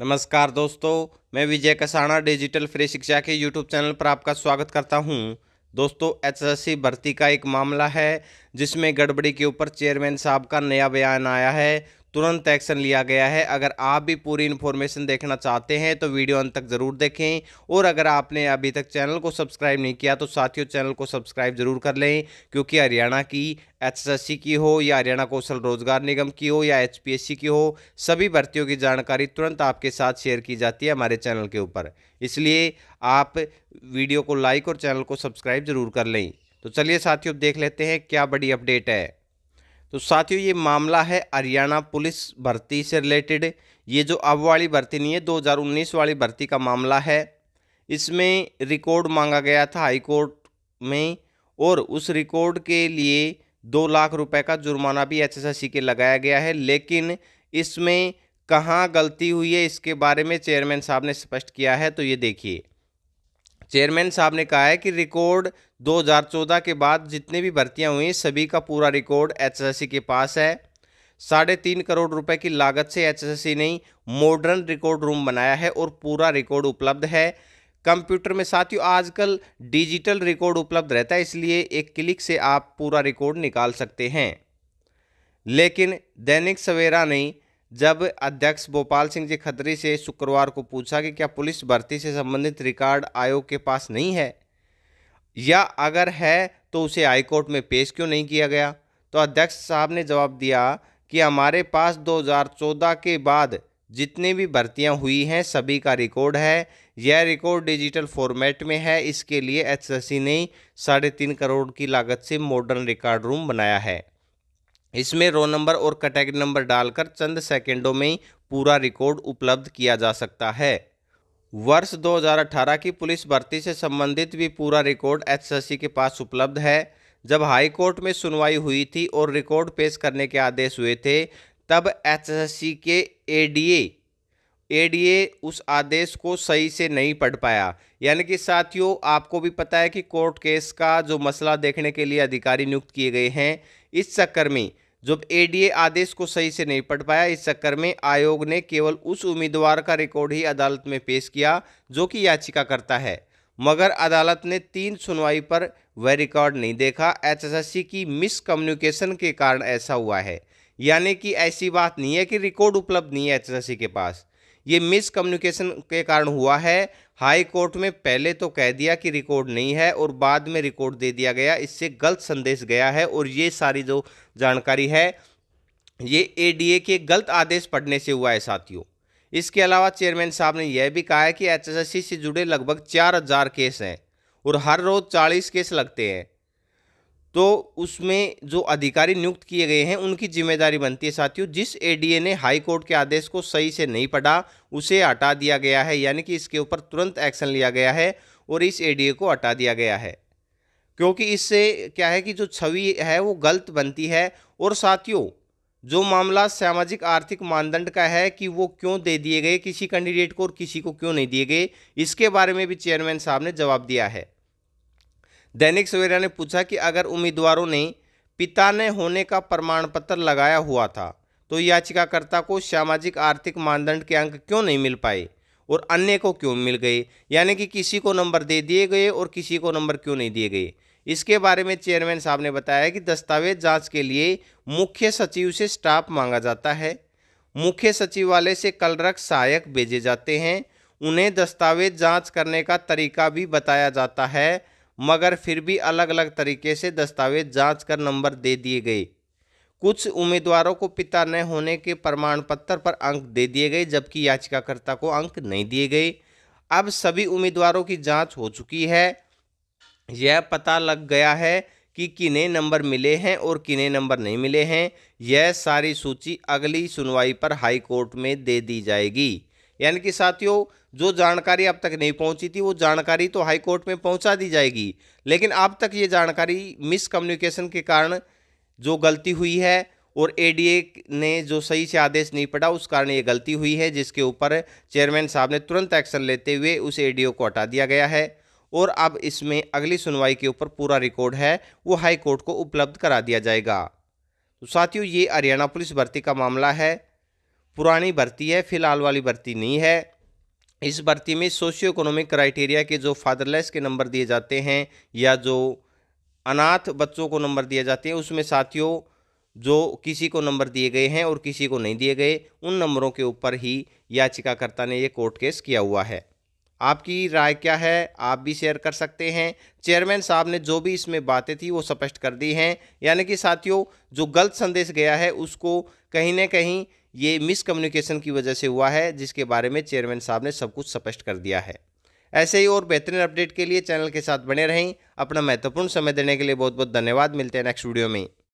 नमस्कार दोस्तों मैं विजय कसाणा डिजिटल फ्री शिक्षा के यूट्यूब चैनल पर आपका स्वागत करता हूं दोस्तों एचएससी भर्ती का एक मामला है जिसमें गड़बड़ी के ऊपर चेयरमैन साहब का नया बयान आया है तुरंत एक्शन लिया गया है अगर आप भी पूरी इन्फॉर्मेशन देखना चाहते हैं तो वीडियो अंत तक ज़रूर देखें और अगर आपने अभी तक चैनल को सब्सक्राइब नहीं किया तो साथियों चैनल को सब्सक्राइब ज़रूर कर लें क्योंकि हरियाणा की एचएसएससी की हो या हरियाणा कौशल रोजगार निगम की हो या एचपीएससी की हो सभी भर्तियों की जानकारी तुरंत आपके साथ शेयर की जाती है हमारे चैनल के ऊपर इसलिए आप वीडियो को लाइक और चैनल को सब्सक्राइब जरूर कर लें तो चलिए साथियों देख लेते हैं क्या बड़ी अपडेट है तो साथियों ये मामला है हरियाणा पुलिस भर्ती से रिलेटेड ये जो अब वाली भर्ती नहीं है 2019 वाली भर्ती का मामला है इसमें रिकॉर्ड मांगा गया था हाई कोर्ट में और उस रिकॉर्ड के लिए दो लाख रुपए का जुर्माना भी एचएसएससी के लगाया गया है लेकिन इसमें कहाँ गलती हुई है इसके बारे में चेयरमैन साहब ने स्पष्ट किया है तो ये देखिए चेयरमैन साहब ने कहा है कि रिकॉर्ड 2014 के बाद जितनी भी भर्तियां हुई सभी का पूरा रिकॉर्ड एचएसएससी के पास है साढ़े तीन करोड़ रुपए की लागत से एचएसएससी ने मॉडर्न रिकॉर्ड रूम बनाया है और पूरा रिकॉर्ड उपलब्ध है कंप्यूटर में साथियों आजकल डिजिटल रिकॉर्ड उपलब्ध रहता है इसलिए एक क्लिक से आप पूरा रिकॉर्ड निकाल सकते हैं लेकिन दैनिक सवेरा नहीं जब अध्यक्ष भोपाल सिंह जी खत्री से शुक्रवार को पूछा कि क्या पुलिस भर्ती से संबंधित रिकॉर्ड आयोग के पास नहीं है या अगर है तो उसे हाईकोर्ट में पेश क्यों नहीं किया गया तो अध्यक्ष साहब ने जवाब दिया कि हमारे पास 2014 के बाद जितने भी भर्तियां हुई हैं सभी का रिकॉर्ड है यह रिकॉर्ड डिजिटल फॉर्मेट में है इसके लिए एच ने साढ़े तीन करोड़ की लागत से मॉडर्न रिकॉर्ड रूम बनाया है इसमें रो नंबर और कैटेगरी नंबर डालकर चंद सेकेंडों में ही पूरा रिकॉर्ड उपलब्ध किया जा सकता है वर्ष 2018 की पुलिस भर्ती से संबंधित भी पूरा रिकॉर्ड एचएससी के पास उपलब्ध है जब हाई कोर्ट में सुनवाई हुई थी और रिकॉर्ड पेश करने के आदेश हुए थे तब एचएससी के एडीए एडीए उस आदेश को सही से नहीं पढ़ पाया यानी कि साथियों आपको भी पता है कि कोर्ट केस का जो मसला देखने के लिए अधिकारी नियुक्त किए गए हैं इस चक्कर में जब एडीए आदेश को सही से नहीं पढ़ पाया इस चक्कर में आयोग ने केवल उस उम्मीदवार का रिकॉर्ड ही अदालत में पेश किया जो कि याचिका करता है मगर अदालत ने तीन सुनवाई पर वह रिकॉर्ड नहीं देखा एचएसएससी की मिस कम्युनिकेशन के कारण ऐसा हुआ है यानी कि ऐसी बात नहीं है कि रिकॉर्ड उपलब्ध नहीं है एच के पास ये मिस कम्युनिकेशन के कारण हुआ है हाई कोर्ट में पहले तो कह दिया कि रिकॉर्ड नहीं है और बाद में रिकॉर्ड दे दिया गया इससे गलत संदेश गया है और ये सारी जो जानकारी है ये एडीए के गलत आदेश पढ़ने से हुआ है साथियों इसके अलावा चेयरमैन साहब ने यह भी कहा है कि एचएसएससी से जुड़े लगभग चार हज़ार केस हैं और हर रोज़ चालीस केस लगते हैं तो उसमें जो अधिकारी नियुक्त किए गए हैं उनकी जिम्मेदारी बनती है साथियों जिस एडीए ने हाई कोर्ट के आदेश को सही से नहीं पढ़ा उसे हटा दिया गया है यानी कि इसके ऊपर तुरंत एक्शन लिया गया है और इस एडीए को हटा दिया गया है क्योंकि इससे क्या है कि जो छवि है वो गलत बनती है और साथियों जो मामला सामाजिक आर्थिक मानदंड का है कि वो क्यों दे दिए गए किसी कैंडिडेट को और किसी को क्यों नहीं दिए गए इसके बारे में भी चेयरमैन साहब ने जवाब दिया है दैनिक सवेरा ने पूछा कि अगर उम्मीदवारों ने पिता ने होने का प्रमाण पत्र लगाया हुआ था तो याचिकाकर्ता को सामाजिक आर्थिक मानदंड के अंक क्यों नहीं मिल पाए और अन्य को क्यों मिल गए यानी कि किसी को नंबर दे दिए गए और किसी को नंबर क्यों नहीं दिए गए इसके बारे में चेयरमैन साहब ने बताया कि दस्तावेज जांच के लिए मुख्य सचिव से स्टाफ मांगा जाता है मुख्य सचिवालय से रख सहायक भेजे जाते हैं उन्हें दस्तावेज जांच करने का तरीका भी बताया जाता है मगर फिर भी अलग अलग तरीके से दस्तावेज जांच कर नंबर दे दिए गए कुछ उम्मीदवारों को पिता न होने के प्रमाण पत्र पर अंक दे दिए गए जबकि याचिकाकर्ता को अंक नहीं दिए गए अब सभी उम्मीदवारों की जांच हो चुकी है यह पता लग गया है कि किन्हें नंबर मिले हैं और किन्हें नंबर नहीं मिले हैं यह सारी सूची अगली सुनवाई पर हाईकोर्ट में दे दी जाएगी यानी कि साथियों जो जानकारी अब तक नहीं पहुंची थी वो जानकारी तो हाईकोर्ट में पहुंचा दी जाएगी लेकिन अब तक ये जानकारी मिसकम्युनिकेशन के कारण जो गलती हुई है और एडीए ने जो सही से आदेश नहीं पड़ा उस कारण ये गलती हुई है जिसके ऊपर चेयरमैन साहब ने तुरंत एक्शन लेते हुए उस ए को हटा दिया गया है और अब इसमें अगली सुनवाई के ऊपर पूरा रिकॉर्ड है वो हाई कोर्ट को उपलब्ध करा दिया जाएगा तो साथियों ये हरियाणा पुलिस भर्ती का मामला है पुरानी भर्ती है फिलहाल वाली भर्ती नहीं है इस भर्ती में सोशियो इकोनॉमिक क्राइटेरिया के जो फादरलेस के नंबर दिए जाते हैं या जो अनाथ बच्चों को नंबर दिए जाते हैं उसमें साथियों जो किसी को नंबर दिए गए हैं और किसी को नहीं दिए गए उन नंबरों के ऊपर ही याचिकाकर्ता ने ये कोर्ट केस किया हुआ है आपकी राय क्या है आप भी शेयर कर सकते हैं चेयरमैन साहब ने जो भी इसमें बातें थी वो स्पष्ट कर दी हैं यानी कि साथियों जो गलत संदेश गया है उसको कहीं ना कहीं ये मिसकम्युनिकेशन की वजह से हुआ है जिसके बारे में चेयरमैन साहब ने सब कुछ स्पष्ट कर दिया है ऐसे ही और बेहतरीन अपडेट के लिए चैनल के साथ बने रहें अपना महत्वपूर्ण समय देने के लिए बहुत बहुत धन्यवाद मिलते हैं नेक्स्ट वीडियो में